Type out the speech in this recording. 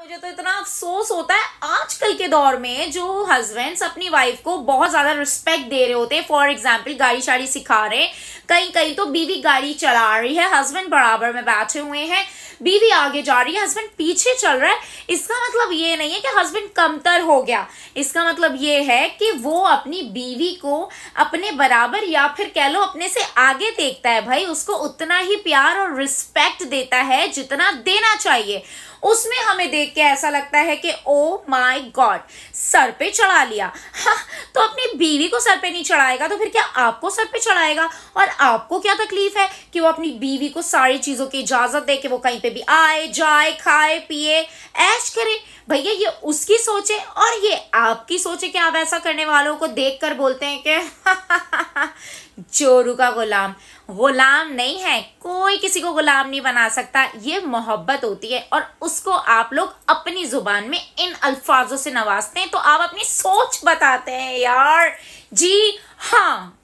मुझे तो इतना अफसोस होता है आजकल के दौर में जो हस्बैंड्स अपनी वाइफ को बहुत ज़्यादा रिस्पेक्ट दे रहे होते हैं फॉर एग्जाम्पल गाड़ी शाड़ी सिखा रहे कहीं कहीं तो बीवी गाड़ी चला रही है हस्बैंड बराबर में बैठे हुए हैं बीवी आगे जा रही है हस्बैंड पीछे चल रहा है इसका मतलब ये नहीं है कि हस्बैंड कमतर हो गया इसका मतलब ये है कि वो अपनी बीवी को अपने बराबर या फिर कह लो अपने से आगे देखता है भाई उसको उतना ही प्यार और रिस्पेक्ट देता है जितना देना चाहिए उसमें हमें देख के ऐसा लगता है कि ओ माई गॉड सर पे चढ़ा लिया हाँ, तो अपनी बीवी को सर पे नहीं चढ़ाएगा तो फिर क्या आपको सर पे चढ़ाएगा और आपको क्या तकलीफ है कि वो अपनी बीवी को सारी चीज़ों की इजाज़त दे कि वो कहीं पे भी आए जाए खाए पिए ऐश करे भैया ये उसकी सोच है और ये आपकी सोच है कि आप ऐसा करने वालों को देख कर बोलते हैं कि चोरू का गुलाम गुलाम नहीं है कोई किसी को गुलाम नहीं बना सकता ये मोहब्बत होती है और उसको आप लोग अपनी जुबान में इन अल्फाजों से नवाजते हैं तो आप अपनी सोच बताते हैं यार जी हाँ